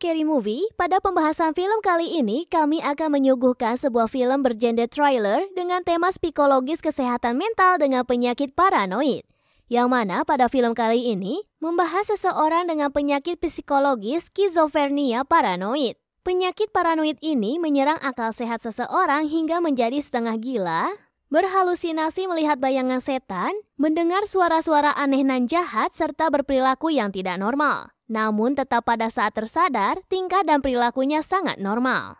Scary Movie, pada pembahasan film kali ini kami akan menyuguhkan sebuah film bergenre trailer dengan tema psikologis kesehatan mental dengan penyakit paranoid. Yang mana pada film kali ini membahas seseorang dengan penyakit psikologis skizofrenia paranoid. Penyakit paranoid ini menyerang akal sehat seseorang hingga menjadi setengah gila, berhalusinasi melihat bayangan setan, mendengar suara-suara aneh nan jahat, serta berperilaku yang tidak normal namun tetap pada saat tersadar tingkah dan perilakunya sangat normal.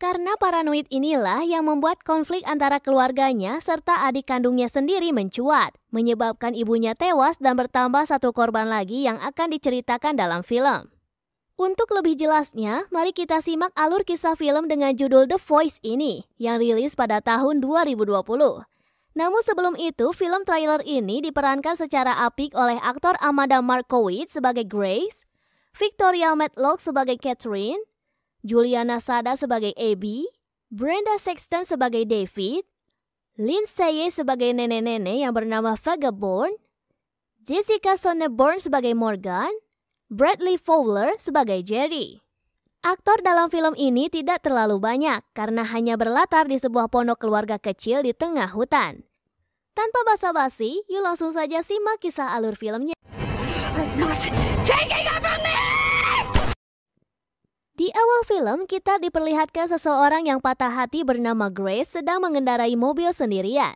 Karena paranoid inilah yang membuat konflik antara keluarganya serta adik kandungnya sendiri mencuat, menyebabkan ibunya tewas dan bertambah satu korban lagi yang akan diceritakan dalam film. Untuk lebih jelasnya, mari kita simak alur kisah film dengan judul The Voice ini yang rilis pada tahun 2020. Namun sebelum itu, film trailer ini diperankan secara apik oleh aktor Amanda Markowitz sebagai Grace, Victoria Matlock sebagai Catherine, Juliana Sada sebagai Abby, Brenda Sexton sebagai David, Lindsay sebagai nenek-nenek yang bernama Vagabond, Jessica Sonneborn sebagai Morgan, Bradley Fowler sebagai Jerry. Aktor dalam film ini tidak terlalu banyak karena hanya berlatar di sebuah pondok keluarga kecil di tengah hutan. Tanpa basa-basi, yuk langsung saja simak kisah alur filmnya. Di awal film, kita diperlihatkan seseorang yang patah hati bernama Grace sedang mengendarai mobil sendirian.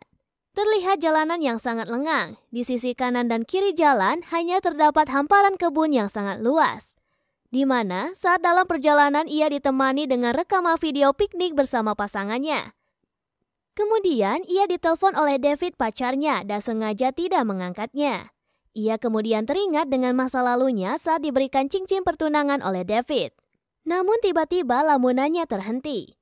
Terlihat jalanan yang sangat lengang. Di sisi kanan dan kiri jalan hanya terdapat hamparan kebun yang sangat luas di mana saat dalam perjalanan ia ditemani dengan rekaman video piknik bersama pasangannya. Kemudian ia ditelepon oleh David pacarnya dan sengaja tidak mengangkatnya. Ia kemudian teringat dengan masa lalunya saat diberikan cincin pertunangan oleh David. Namun tiba-tiba lamunannya terhenti.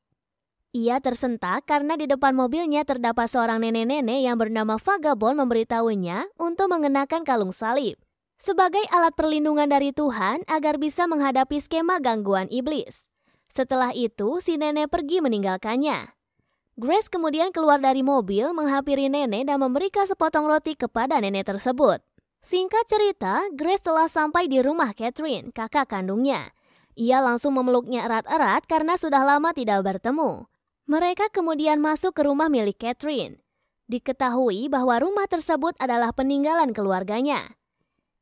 Ia tersentak karena di depan mobilnya terdapat seorang nenek-nenek yang bernama Vagabond memberitahunya untuk mengenakan kalung salib sebagai alat perlindungan dari Tuhan agar bisa menghadapi skema gangguan iblis. Setelah itu, si nenek pergi meninggalkannya. Grace kemudian keluar dari mobil, menghampiri nenek dan memberikan sepotong roti kepada nenek tersebut. Singkat cerita, Grace telah sampai di rumah Catherine, kakak kandungnya. Ia langsung memeluknya erat-erat karena sudah lama tidak bertemu. Mereka kemudian masuk ke rumah milik Catherine. Diketahui bahwa rumah tersebut adalah peninggalan keluarganya.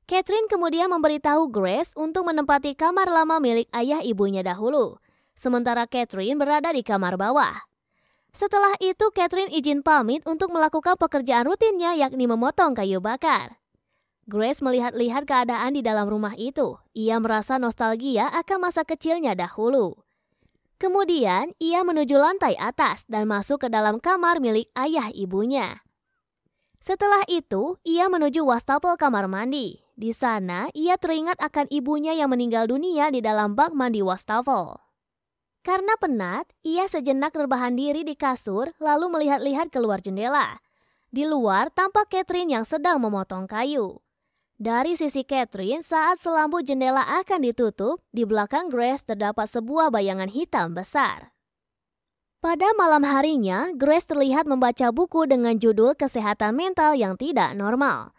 Catherine kemudian memberitahu Grace untuk menempati kamar lama milik ayah ibunya dahulu, sementara Catherine berada di kamar bawah. Setelah itu, Catherine izin pamit untuk melakukan pekerjaan rutinnya yakni memotong kayu bakar. Grace melihat-lihat keadaan di dalam rumah itu. Ia merasa nostalgia akan masa kecilnya dahulu. Kemudian, ia menuju lantai atas dan masuk ke dalam kamar milik ayah ibunya. Setelah itu, ia menuju wastafel kamar mandi. Di sana, ia teringat akan ibunya yang meninggal dunia di dalam bak mandi wastafel. Karena penat, ia sejenak rebahan diri di kasur lalu melihat-lihat keluar jendela. Di luar tampak Catherine yang sedang memotong kayu. Dari sisi Catherine, saat selambu jendela akan ditutup, di belakang Grace terdapat sebuah bayangan hitam besar. Pada malam harinya, Grace terlihat membaca buku dengan judul Kesehatan Mental yang Tidak Normal.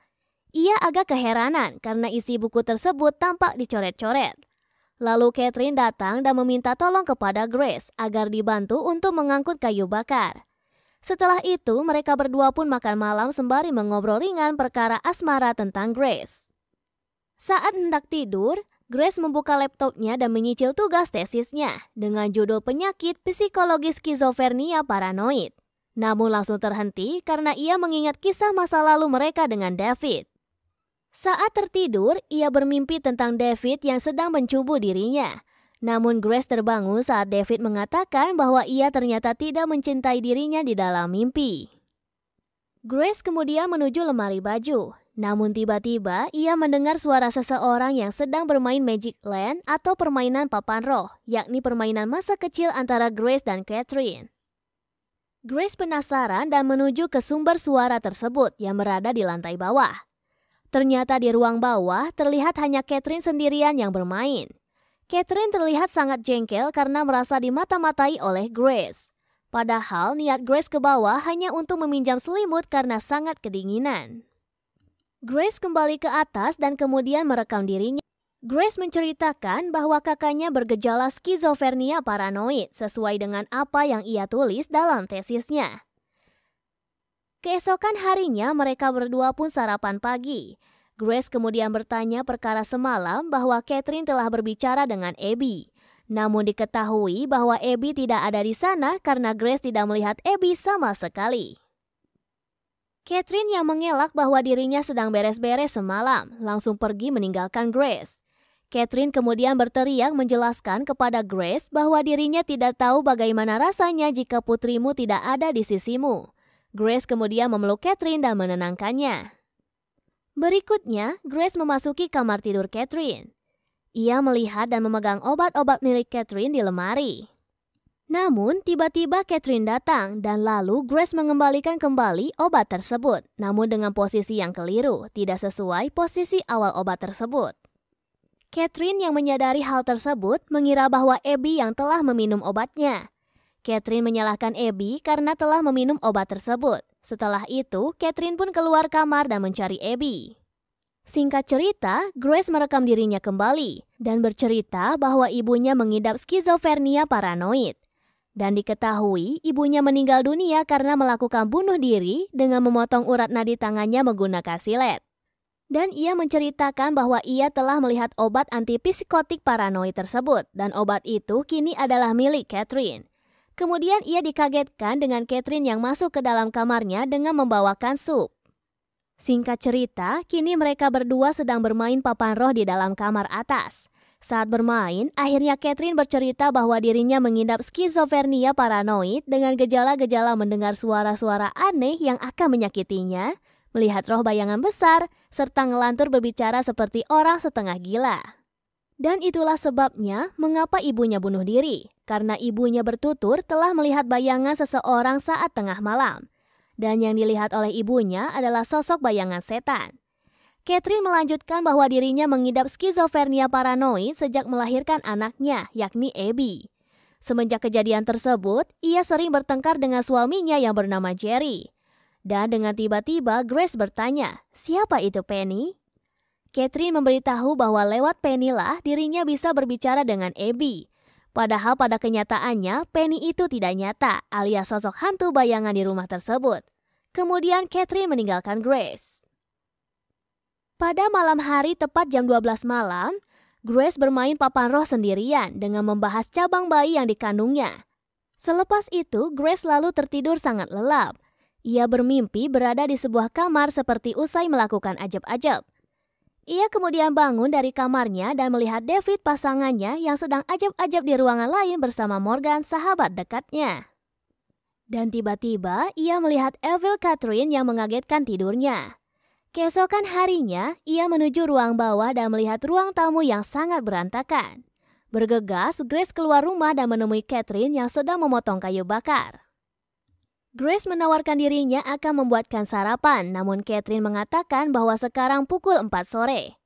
Ia agak keheranan karena isi buku tersebut tampak dicoret-coret. Lalu Catherine datang dan meminta tolong kepada Grace agar dibantu untuk mengangkut kayu bakar. Setelah itu, mereka berdua pun makan malam sembari mengobrol ringan perkara asmara tentang Grace. Saat hendak tidur, Grace membuka laptopnya dan menyicil tugas tesisnya dengan judul penyakit psikologis skizofrenia paranoid. Namun langsung terhenti karena ia mengingat kisah masa lalu mereka dengan David. Saat tertidur, ia bermimpi tentang David yang sedang mencubu dirinya. Namun Grace terbangun saat David mengatakan bahwa ia ternyata tidak mencintai dirinya di dalam mimpi. Grace kemudian menuju lemari baju. Namun tiba-tiba ia mendengar suara seseorang yang sedang bermain Magic Land atau permainan papan roh, yakni permainan masa kecil antara Grace dan Catherine. Grace penasaran dan menuju ke sumber suara tersebut yang berada di lantai bawah. Ternyata di ruang bawah terlihat hanya Catherine sendirian yang bermain. Catherine terlihat sangat jengkel karena merasa dimata-matai oleh Grace. Padahal niat Grace ke bawah hanya untuk meminjam selimut karena sangat kedinginan. Grace kembali ke atas dan kemudian merekam dirinya. Grace menceritakan bahwa kakaknya bergejala skizofrenia paranoid sesuai dengan apa yang ia tulis dalam tesisnya. Keesokan harinya mereka berdua pun sarapan pagi. Grace kemudian bertanya perkara semalam bahwa Catherine telah berbicara dengan Abby. Namun diketahui bahwa Abby tidak ada di sana karena Grace tidak melihat Abby sama sekali. Catherine yang mengelak bahwa dirinya sedang beres-beres semalam langsung pergi meninggalkan Grace. Catherine kemudian berteriak menjelaskan kepada Grace bahwa dirinya tidak tahu bagaimana rasanya jika putrimu tidak ada di sisimu. Grace kemudian memeluk Catherine dan menenangkannya. Berikutnya, Grace memasuki kamar tidur Catherine. Ia melihat dan memegang obat-obat milik Catherine di lemari. Namun, tiba-tiba Catherine datang dan lalu Grace mengembalikan kembali obat tersebut, namun dengan posisi yang keliru, tidak sesuai posisi awal obat tersebut. Catherine yang menyadari hal tersebut mengira bahwa Abby yang telah meminum obatnya, Catherine menyalahkan Abby karena telah meminum obat tersebut. Setelah itu, Catherine pun keluar kamar dan mencari Abby. Singkat cerita, Grace merekam dirinya kembali dan bercerita bahwa ibunya mengidap skizofrenia paranoid. Dan diketahui ibunya meninggal dunia karena melakukan bunuh diri dengan memotong urat nadi tangannya menggunakan silet. Dan ia menceritakan bahwa ia telah melihat obat antipsikotik paranoid tersebut dan obat itu kini adalah milik Catherine. Kemudian ia dikagetkan dengan Catherine yang masuk ke dalam kamarnya dengan membawakan sup. Singkat cerita, kini mereka berdua sedang bermain papan roh di dalam kamar atas. Saat bermain, akhirnya Catherine bercerita bahwa dirinya mengidap skizofrenia paranoid dengan gejala-gejala mendengar suara-suara aneh yang akan menyakitinya, melihat roh bayangan besar, serta ngelantur berbicara seperti orang setengah gila. Dan itulah sebabnya mengapa ibunya bunuh diri, karena ibunya bertutur telah melihat bayangan seseorang saat tengah malam. Dan yang dilihat oleh ibunya adalah sosok bayangan setan. Catherine melanjutkan bahwa dirinya mengidap skizofrenia paranoid sejak melahirkan anaknya, yakni Abby. Semenjak kejadian tersebut, ia sering bertengkar dengan suaminya yang bernama Jerry. Dan dengan tiba-tiba Grace bertanya, siapa itu Penny? Catherine memberitahu bahwa lewat Penny lah dirinya bisa berbicara dengan Abby. Padahal pada kenyataannya Penny itu tidak nyata alias sosok hantu bayangan di rumah tersebut. Kemudian Catherine meninggalkan Grace. Pada malam hari tepat jam 12 malam, Grace bermain papan roh sendirian dengan membahas cabang bayi yang dikandungnya. Selepas itu, Grace lalu tertidur sangat lelap. Ia bermimpi berada di sebuah kamar seperti usai melakukan ajab-ajab. Ia kemudian bangun dari kamarnya dan melihat David pasangannya yang sedang ajab-ajab di ruangan lain bersama Morgan sahabat dekatnya. Dan tiba-tiba ia melihat Evil Catherine yang mengagetkan tidurnya. Keesokan harinya, ia menuju ruang bawah dan melihat ruang tamu yang sangat berantakan. Bergegas, Grace keluar rumah dan menemui Catherine yang sedang memotong kayu bakar. Grace menawarkan dirinya akan membuatkan sarapan, namun Catherine mengatakan bahwa sekarang pukul 4 sore.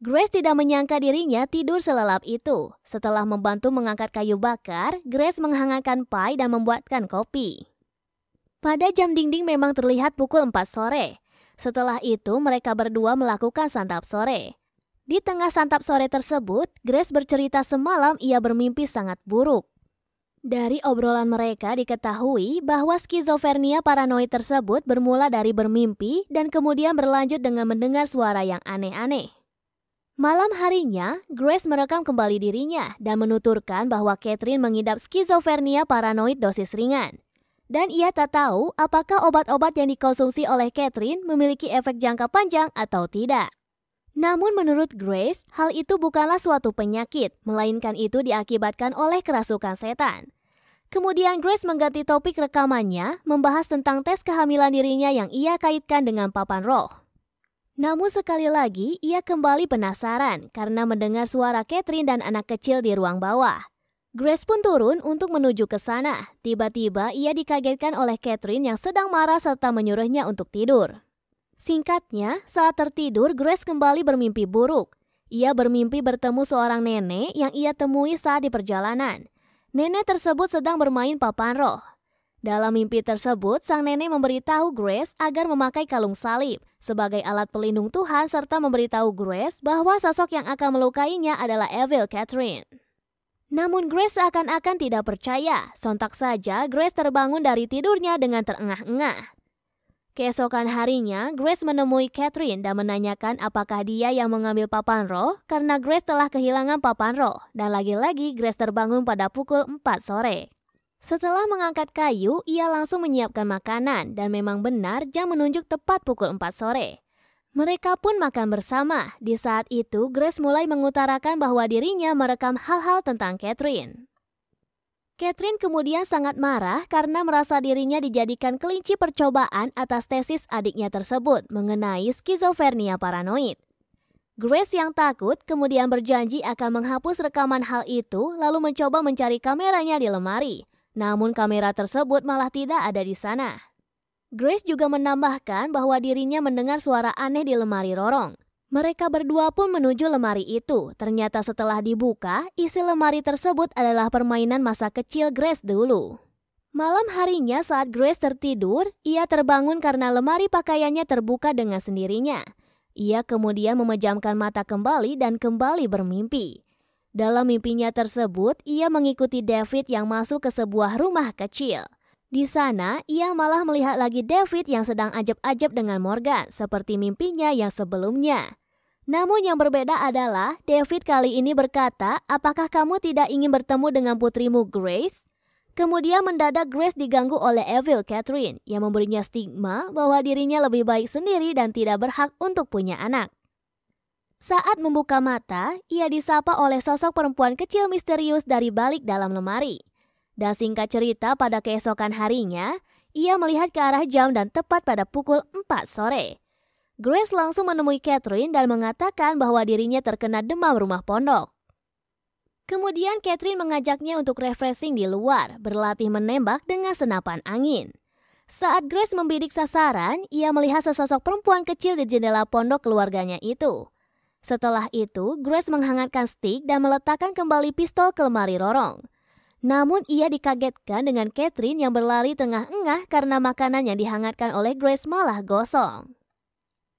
Grace tidak menyangka dirinya tidur selelap itu. Setelah membantu mengangkat kayu bakar, Grace menghangatkan pie dan membuatkan kopi. Pada jam dinding memang terlihat pukul 4 sore. Setelah itu mereka berdua melakukan santap sore. Di tengah santap sore tersebut, Grace bercerita semalam ia bermimpi sangat buruk. Dari obrolan mereka diketahui bahwa skizofrenia paranoid tersebut bermula dari bermimpi dan kemudian berlanjut dengan mendengar suara yang aneh-aneh. Malam harinya, Grace merekam kembali dirinya dan menuturkan bahwa Catherine mengidap skizofrenia paranoid dosis ringan. Dan ia tak tahu apakah obat-obat yang dikonsumsi oleh Catherine memiliki efek jangka panjang atau tidak. Namun menurut Grace, hal itu bukanlah suatu penyakit, melainkan itu diakibatkan oleh kerasukan setan. Kemudian Grace mengganti topik rekamannya membahas tentang tes kehamilan dirinya yang ia kaitkan dengan papan roh. Namun sekali lagi ia kembali penasaran karena mendengar suara Catherine dan anak kecil di ruang bawah. Grace pun turun untuk menuju ke sana. Tiba-tiba ia dikagetkan oleh Catherine yang sedang marah serta menyuruhnya untuk tidur. Singkatnya, saat tertidur, Grace kembali bermimpi buruk. Ia bermimpi bertemu seorang nenek yang ia temui saat di perjalanan. Nenek tersebut sedang bermain papan roh. Dalam mimpi tersebut, sang nenek memberitahu Grace agar memakai kalung salib sebagai alat pelindung Tuhan serta memberitahu Grace bahwa sosok yang akan melukainya adalah Evil Catherine. Namun Grace seakan-akan tidak percaya. Sontak saja Grace terbangun dari tidurnya dengan terengah-engah. Keesokan harinya, Grace menemui Catherine dan menanyakan apakah dia yang mengambil papan roh karena Grace telah kehilangan papan roh dan lagi-lagi Grace terbangun pada pukul 4 sore. Setelah mengangkat kayu, ia langsung menyiapkan makanan dan memang benar jam menunjuk tepat pukul 4 sore. Mereka pun makan bersama. Di saat itu, Grace mulai mengutarakan bahwa dirinya merekam hal-hal tentang Catherine. Catherine kemudian sangat marah karena merasa dirinya dijadikan kelinci percobaan atas tesis adiknya tersebut mengenai skizofrenia paranoid. Grace yang takut kemudian berjanji akan menghapus rekaman hal itu lalu mencoba mencari kameranya di lemari. Namun kamera tersebut malah tidak ada di sana. Grace juga menambahkan bahwa dirinya mendengar suara aneh di lemari lorong. Mereka berdua pun menuju lemari itu. Ternyata setelah dibuka, isi lemari tersebut adalah permainan masa kecil Grace dulu. Malam harinya saat Grace tertidur, ia terbangun karena lemari pakaiannya terbuka dengan sendirinya. Ia kemudian memejamkan mata kembali dan kembali bermimpi. Dalam mimpinya tersebut, ia mengikuti David yang masuk ke sebuah rumah kecil. Di sana, ia malah melihat lagi David yang sedang ajab-ajab dengan Morgan, seperti mimpinya yang sebelumnya. Namun yang berbeda adalah David kali ini berkata, apakah kamu tidak ingin bertemu dengan putrimu Grace? Kemudian mendadak Grace diganggu oleh Evil Catherine yang memberinya stigma bahwa dirinya lebih baik sendiri dan tidak berhak untuk punya anak. Saat membuka mata, ia disapa oleh sosok perempuan kecil misterius dari balik dalam lemari. Dan singkat cerita pada keesokan harinya, ia melihat ke arah jam dan tepat pada pukul 4 sore. Grace langsung menemui Catherine dan mengatakan bahwa dirinya terkena demam rumah pondok. Kemudian Catherine mengajaknya untuk refreshing di luar, berlatih menembak dengan senapan angin. Saat Grace membidik sasaran, ia melihat sesosok perempuan kecil di jendela pondok keluarganya itu. Setelah itu, Grace menghangatkan stick dan meletakkan kembali pistol ke lemari lorong. Namun ia dikagetkan dengan Catherine yang berlari tengah-engah karena makanan yang dihangatkan oleh Grace malah gosong.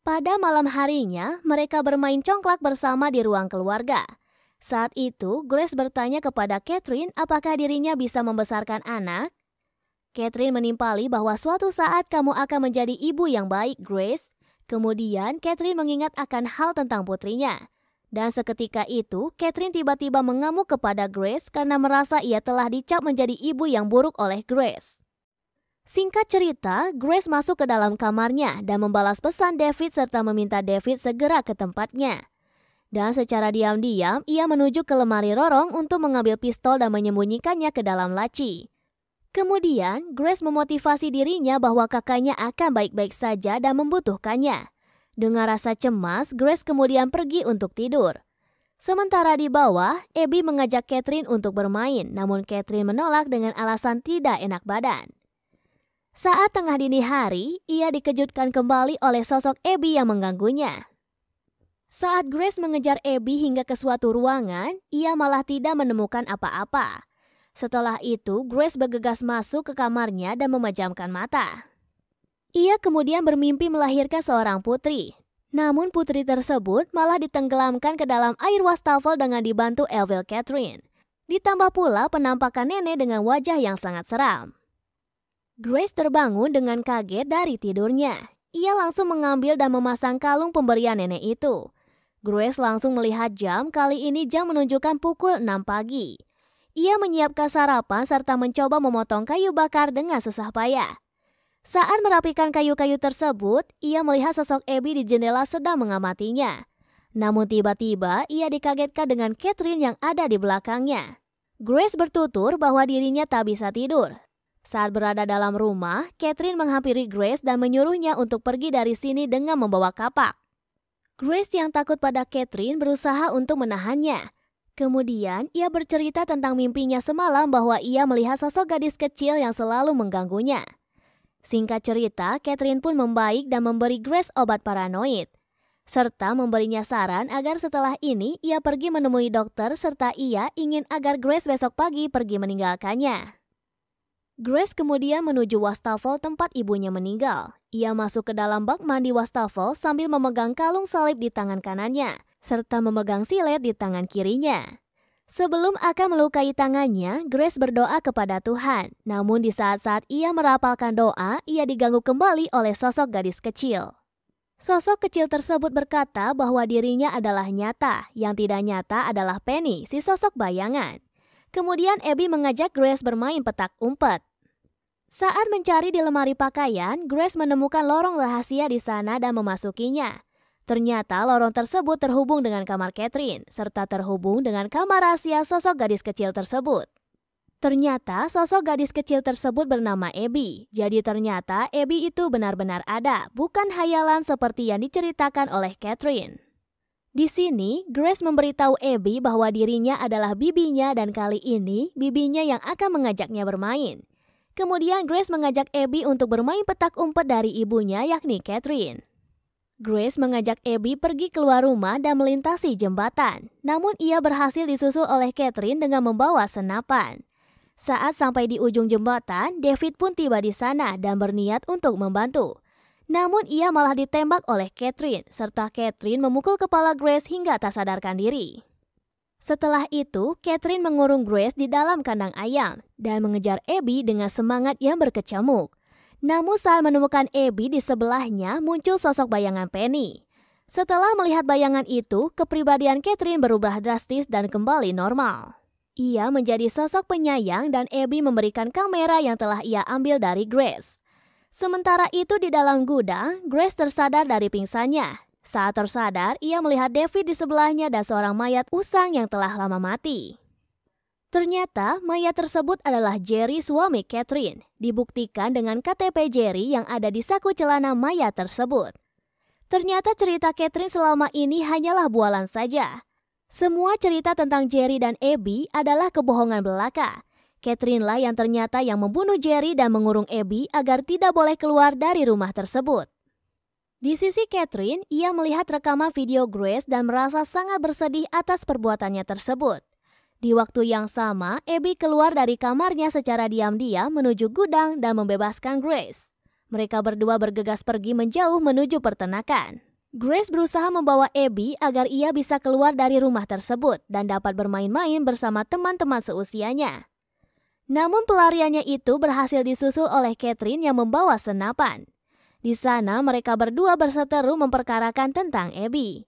Pada malam harinya, mereka bermain congklak bersama di ruang keluarga. Saat itu, Grace bertanya kepada Catherine apakah dirinya bisa membesarkan anak. Catherine menimpali bahwa suatu saat kamu akan menjadi ibu yang baik, Grace. Kemudian, Catherine mengingat akan hal tentang putrinya. Dan seketika itu, Catherine tiba-tiba mengamuk kepada Grace karena merasa ia telah dicap menjadi ibu yang buruk oleh Grace. Singkat cerita, Grace masuk ke dalam kamarnya dan membalas pesan David serta meminta David segera ke tempatnya. Dan secara diam-diam, ia menuju ke lemari lorong untuk mengambil pistol dan menyembunyikannya ke dalam laci. Kemudian, Grace memotivasi dirinya bahwa kakaknya akan baik-baik saja dan membutuhkannya. Dengan rasa cemas, Grace kemudian pergi untuk tidur. Sementara di bawah, Abby mengajak Catherine untuk bermain, namun Catherine menolak dengan alasan tidak enak badan. Saat tengah dini hari, ia dikejutkan kembali oleh sosok Abby yang mengganggunya. Saat Grace mengejar Abby hingga ke suatu ruangan, ia malah tidak menemukan apa-apa. Setelah itu, Grace bergegas masuk ke kamarnya dan memejamkan mata. Ia kemudian bermimpi melahirkan seorang putri. Namun putri tersebut malah ditenggelamkan ke dalam air wastafel dengan dibantu Elville Catherine. Ditambah pula penampakan nenek dengan wajah yang sangat seram. Grace terbangun dengan kaget dari tidurnya. Ia langsung mengambil dan memasang kalung pemberian nenek itu. Grace langsung melihat jam, kali ini jam menunjukkan pukul 6 pagi. Ia menyiapkan sarapan serta mencoba memotong kayu bakar dengan sesah payah. Saat merapikan kayu-kayu tersebut, ia melihat sosok Abby di jendela sedang mengamatinya. Namun tiba-tiba ia dikagetkan dengan Catherine yang ada di belakangnya. Grace bertutur bahwa dirinya tak bisa tidur, saat berada dalam rumah, Catherine menghampiri Grace dan menyuruhnya untuk pergi dari sini dengan membawa kapak. Grace yang takut pada Catherine berusaha untuk menahannya. Kemudian, ia bercerita tentang mimpinya semalam bahwa ia melihat sosok gadis kecil yang selalu mengganggunya. Singkat cerita, Catherine pun membaik dan memberi Grace obat paranoid. Serta memberinya saran agar setelah ini ia pergi menemui dokter serta ia ingin agar Grace besok pagi pergi meninggalkannya. Grace kemudian menuju wastafel tempat ibunya meninggal. Ia masuk ke dalam bak mandi wastafel sambil memegang kalung salib di tangan kanannya, serta memegang silet di tangan kirinya. Sebelum akan melukai tangannya, Grace berdoa kepada Tuhan. Namun di saat-saat ia merapalkan doa, ia diganggu kembali oleh sosok gadis kecil. Sosok kecil tersebut berkata bahwa dirinya adalah nyata, yang tidak nyata adalah Penny, si sosok bayangan. Kemudian Abby mengajak Grace bermain petak umpet. Saat mencari di lemari pakaian, Grace menemukan lorong rahasia di sana dan memasukinya. Ternyata lorong tersebut terhubung dengan kamar Catherine, serta terhubung dengan kamar rahasia sosok gadis kecil tersebut. Ternyata sosok gadis kecil tersebut bernama Abby. Jadi ternyata Abby itu benar-benar ada, bukan hayalan seperti yang diceritakan oleh Catherine. Di sini, Grace memberitahu Abby bahwa dirinya adalah bibinya dan kali ini bibinya yang akan mengajaknya bermain. Kemudian Grace mengajak Abby untuk bermain petak umpet dari ibunya yakni Catherine. Grace mengajak Abby pergi keluar rumah dan melintasi jembatan. Namun ia berhasil disusul oleh Catherine dengan membawa senapan. Saat sampai di ujung jembatan, David pun tiba di sana dan berniat untuk membantu. Namun ia malah ditembak oleh Catherine, serta Catherine memukul kepala Grace hingga tak sadarkan diri. Setelah itu, Catherine mengurung Grace di dalam kandang ayam dan mengejar Abby dengan semangat yang berkecamuk. Namun saat menemukan Abby di sebelahnya muncul sosok bayangan Penny. Setelah melihat bayangan itu, kepribadian Catherine berubah drastis dan kembali normal. Ia menjadi sosok penyayang dan Abby memberikan kamera yang telah ia ambil dari Grace. Sementara itu di dalam gudang, Grace tersadar dari pingsannya. Saat tersadar, ia melihat David di sebelahnya dan seorang mayat usang yang telah lama mati. Ternyata mayat tersebut adalah Jerry suami Catherine, dibuktikan dengan KTP Jerry yang ada di saku celana mayat tersebut. Ternyata cerita Catherine selama ini hanyalah bualan saja. Semua cerita tentang Jerry dan Abby adalah kebohongan belaka, Catherine lah yang ternyata yang membunuh Jerry dan mengurung Abby agar tidak boleh keluar dari rumah tersebut. Di sisi Catherine, ia melihat rekaman video Grace dan merasa sangat bersedih atas perbuatannya tersebut. Di waktu yang sama, Abby keluar dari kamarnya secara diam-diam menuju gudang dan membebaskan Grace. Mereka berdua bergegas pergi menjauh menuju pertenakan. Grace berusaha membawa Abby agar ia bisa keluar dari rumah tersebut dan dapat bermain-main bersama teman-teman seusianya. Namun pelariannya itu berhasil disusul oleh Catherine yang membawa senapan. Di sana mereka berdua berseteru memperkarakan tentang Abby.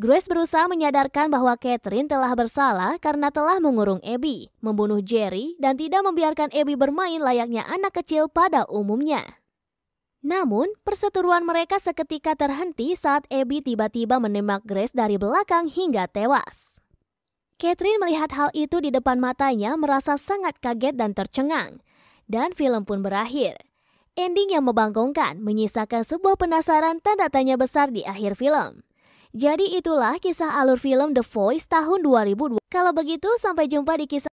Grace berusaha menyadarkan bahwa Catherine telah bersalah karena telah mengurung Abby, membunuh Jerry, dan tidak membiarkan Abby bermain layaknya anak kecil pada umumnya. Namun, perseteruan mereka seketika terhenti saat Abby tiba-tiba menembak Grace dari belakang hingga tewas. Catherine melihat hal itu di depan matanya merasa sangat kaget dan tercengang. Dan film pun berakhir. Ending yang membangkongkan menyisakan sebuah penasaran tanda tanya besar di akhir film. Jadi itulah kisah alur film The Voice tahun 2002. Kalau begitu sampai jumpa di kisah